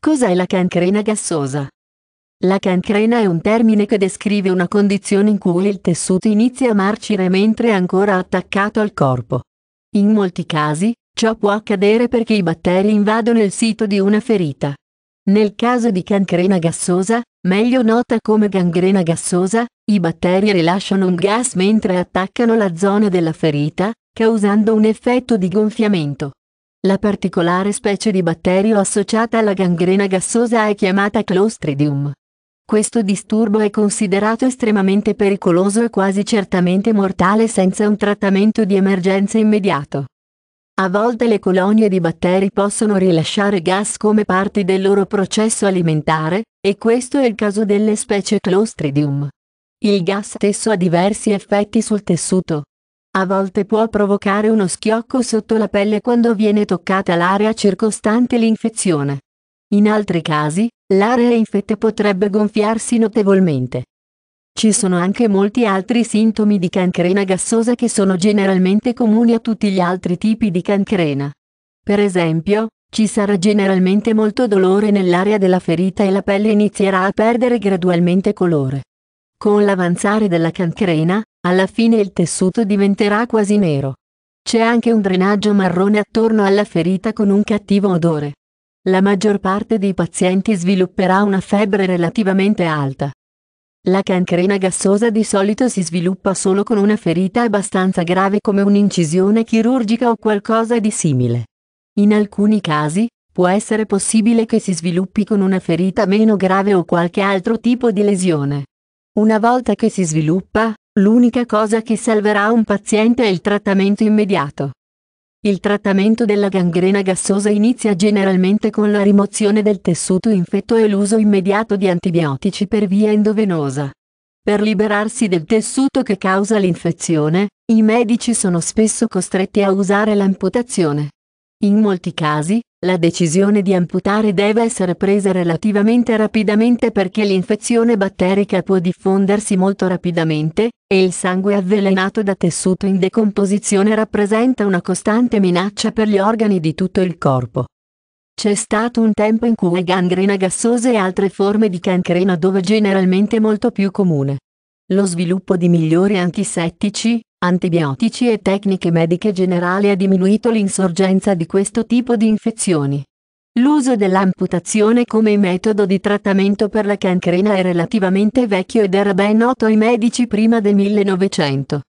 Cos'è la cancrena gassosa? La cancrena è un termine che descrive una condizione in cui il tessuto inizia a marcire mentre è ancora attaccato al corpo. In molti casi, ciò può accadere perché i batteri invadono il sito di una ferita. Nel caso di cancrena gassosa, meglio nota come gangrena gassosa, i batteri rilasciano un gas mentre attaccano la zona della ferita, causando un effetto di gonfiamento. La particolare specie di batterio associata alla gangrena gassosa è chiamata Clostridium. Questo disturbo è considerato estremamente pericoloso e quasi certamente mortale senza un trattamento di emergenza immediato. A volte le colonie di batteri possono rilasciare gas come parte del loro processo alimentare, e questo è il caso delle specie Clostridium. Il gas stesso ha diversi effetti sul tessuto, a volte può provocare uno schiocco sotto la pelle quando viene toccata l'area circostante l'infezione. In altri casi, l'area infetta potrebbe gonfiarsi notevolmente. Ci sono anche molti altri sintomi di cancrena gassosa che sono generalmente comuni a tutti gli altri tipi di cancrena. Per esempio, ci sarà generalmente molto dolore nell'area della ferita e la pelle inizierà a perdere gradualmente colore. Con l'avanzare della cancrena, alla fine il tessuto diventerà quasi nero. C'è anche un drenaggio marrone attorno alla ferita con un cattivo odore. La maggior parte dei pazienti svilupperà una febbre relativamente alta. La cancrena gassosa di solito si sviluppa solo con una ferita abbastanza grave come un'incisione chirurgica o qualcosa di simile. In alcuni casi, può essere possibile che si sviluppi con una ferita meno grave o qualche altro tipo di lesione. Una volta che si sviluppa, L'unica cosa che salverà un paziente è il trattamento immediato. Il trattamento della gangrena gassosa inizia generalmente con la rimozione del tessuto infetto e l'uso immediato di antibiotici per via endovenosa. Per liberarsi del tessuto che causa l'infezione, i medici sono spesso costretti a usare l'amputazione. In molti casi, la decisione di amputare deve essere presa relativamente rapidamente perché l'infezione batterica può diffondersi molto rapidamente, e il sangue avvelenato da tessuto in decomposizione rappresenta una costante minaccia per gli organi di tutto il corpo. C'è stato un tempo in cui gangrena gassosa e altre forme di cancrena dove generalmente molto più comune. Lo sviluppo di migliori antisettici, antibiotici e tecniche mediche generali ha diminuito l'insorgenza di questo tipo di infezioni. L'uso dell'amputazione come metodo di trattamento per la cancrena è relativamente vecchio ed era ben noto ai medici prima del 1900.